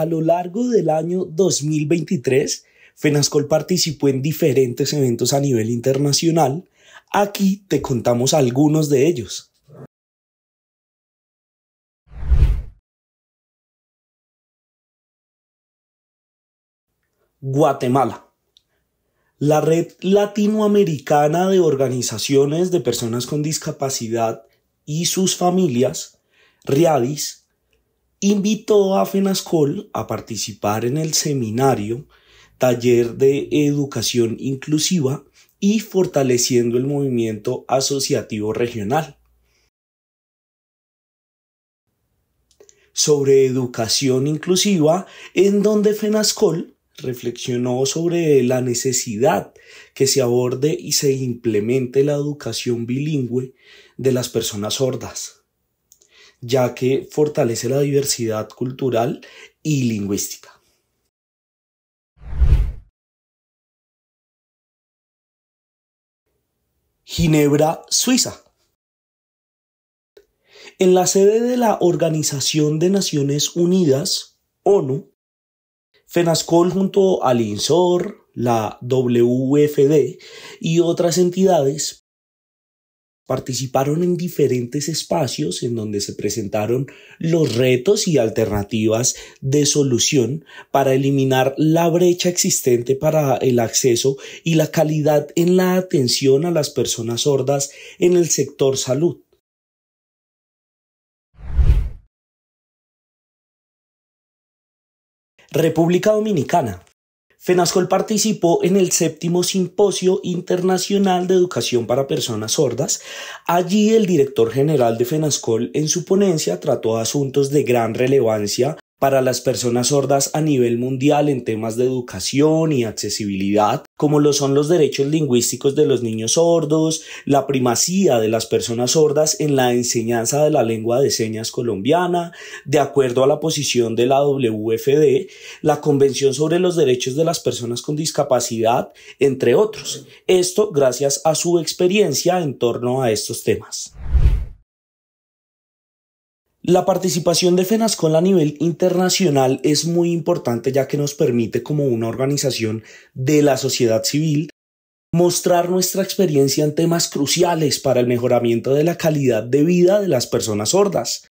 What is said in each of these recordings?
A lo largo del año 2023, FENASCOL participó en diferentes eventos a nivel internacional. Aquí te contamos algunos de ellos. Guatemala. La Red Latinoamericana de Organizaciones de Personas con Discapacidad y sus Familias, RIADIS, invitó a FENASCOL a participar en el seminario Taller de Educación Inclusiva y fortaleciendo el movimiento asociativo regional. sobre educación inclusiva, en donde FENASCOL reflexionó sobre la necesidad que se aborde y se implemente la educación bilingüe de las personas sordas ya que fortalece la diversidad cultural y lingüística. Ginebra, Suiza. En la sede de la Organización de Naciones Unidas, ONU, FENASCOL junto al INSOR, la WFD y otras entidades participaron en diferentes espacios en donde se presentaron los retos y alternativas de solución para eliminar la brecha existente para el acceso y la calidad en la atención a las personas sordas en el sector salud. República Dominicana FENASCOL participó en el séptimo Simposio Internacional de Educación para Personas Sordas. Allí el director general de FENASCOL en su ponencia trató asuntos de gran relevancia para las personas sordas a nivel mundial en temas de educación y accesibilidad, como lo son los derechos lingüísticos de los niños sordos, la primacía de las personas sordas en la enseñanza de la lengua de señas colombiana, de acuerdo a la posición de la WFD, la Convención sobre los Derechos de las Personas con Discapacidad, entre otros. Esto gracias a su experiencia en torno a estos temas. La participación de FENASCOL a nivel internacional es muy importante ya que nos permite como una organización de la sociedad civil mostrar nuestra experiencia en temas cruciales para el mejoramiento de la calidad de vida de las personas sordas.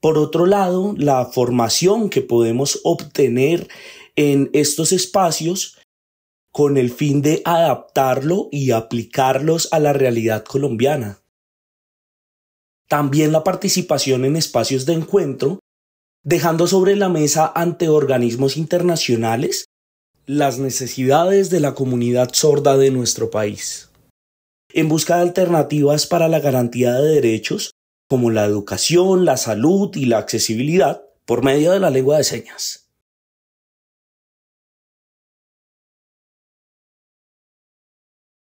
Por otro lado, la formación que podemos obtener en estos espacios con el fin de adaptarlo y aplicarlos a la realidad colombiana también la participación en espacios de encuentro, dejando sobre la mesa ante organismos internacionales las necesidades de la comunidad sorda de nuestro país, en busca de alternativas para la garantía de derechos como la educación, la salud y la accesibilidad por medio de la lengua de señas.